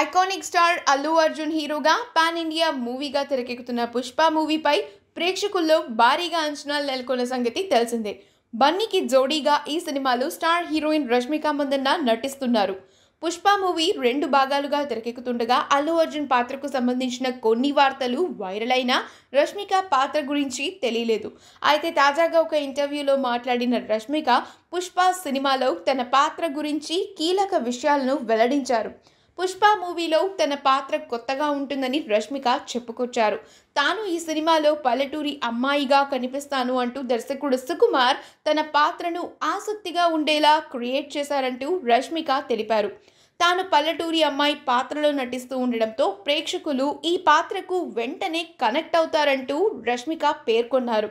iconic star Allu Arjun హీరోగా pan India మూవీగా తెరకెక్కుతున్న పుష్ప మూవీపై ప్రేక్షకుల్లో భారీగా అంచనాలు నెలకొన్న సంగతి తెలిసిందే బన్నీకి జోడీగా ఈ సినిమాలో స్టార్ హీరోయిన్ రష్మిక మందన్న నటిస్తున్నారు పుష్ప మూవీ రెండు భాగాలుగా తెరకెక్కుతుండగా అల్లు అర్జున్ పాత్రకు సంబంధించిన కొన్ని వార్తలు వైరల్ అయినా రష్మిక పాత్ర గురించి తెలియలేదు అయితే తాజాగా ఒక ఇంటర్వ్యూలో మాట్లాడిన రష్మిక పుష్ప సినిమాలో తన పాత్ర గురించి కీలక విషయాలను వెల్లడించారు పుష్ప మూవీలో తన పాత్ర కొత్తగా ఉంటుందని రష్మిక చెప్పుకొచ్చారు తాను ఈ సినిమాలో పల్లెటూరి అమ్మాయిగా కనిపిస్తాను అంటూ దర్శకుడు సుకుమార్ తన పాత్రను ఆసక్తిగా ఉండేలా క్రియేట్ చేశారంటూ రష్మిక తెలిపారు తాను పల్లెటూరి అమ్మాయి పాత్రలో నటిస్తూ ఉండడంతో ప్రేక్షకులు ఈ పాత్రకు వెంటనే కనెక్ట్ అవుతారంటూ రష్మిక పేర్కొన్నారు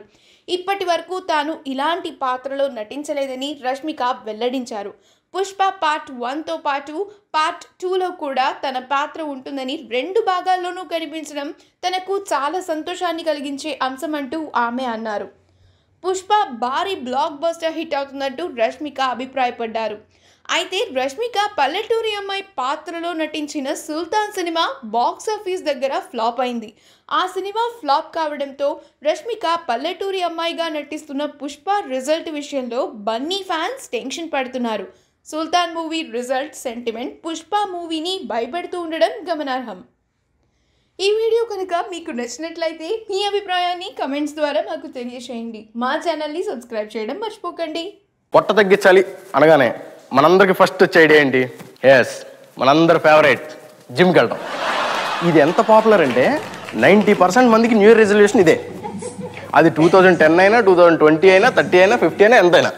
ఇప్పటి వరకు తాను ఇలాంటి పాత్రలో నటించలేదని రష్మిక వెల్లడించారు పుష్ప పార్ట్ వన్తో పాటు పార్ట్ టూలో కూడా తన పాత్ర ఉంటుందని రెండు భాగాల్లోనూ కనిపించడం తనకు చాలా సంతోషాన్ని కలిగించే అంశం అంటూ ఆమె అన్నారు పుష్ప భారీ బ్లాక్ బస్టర్ హిట్ అవుతున్నట్టు రష్మిక అభిప్రాయపడ్డారు అయితే రష్మిక పల్లెటూరి అమ్మాయి పాత్రలో నటించిన సుల్తాన్ సినిమా బాక్స్ ఆఫీస్ దగ్గర ఫ్లాప్ అయింది ఆ సినిమా ఫ్లాప్ కావడంతో రష్మిక పల్లెటూరి అమ్మాయిగా నటిస్తున్న పుష్ప రిజల్ట్ విషయంలో బన్నీ ఫ్యాన్స్ టెన్షన్ పడుతున్నారు Sultan movie result sentiment Pushpa మూవీని భయపెడుతూ ఉండడం గమనార్హం ఈ వీడియో కనుక మీకు నచ్చినట్లయితే మీ అభిప్రాయాన్ని కమెంట్స్ ద్వారా మాకు తెలియజేయండి మా ఛానల్ని సబ్స్క్రైబ్ చేయడం మర్చిపోకండి పొట్ట తగ్గించాలి అనగానే మనందరికి ఫస్ట్ వచ్చే ఐడియా ఏంటి ఎస్ మనందరి ఫేవరెట్ జిమ్కి వెళ్ళడం ఇది ఎంత పాపులర్ అంటే నైంటీ పర్సెంట్ మందికి న్యూ ఇయర్ రెజల్యూషన్ ఇదే అది టూ థౌజండ్ టెన్ అయినా టూ థౌజండ్ ట్వంటీ అయినా థర్టీ అయినా ఫిఫ్టీ అయినా ఎంత అయినా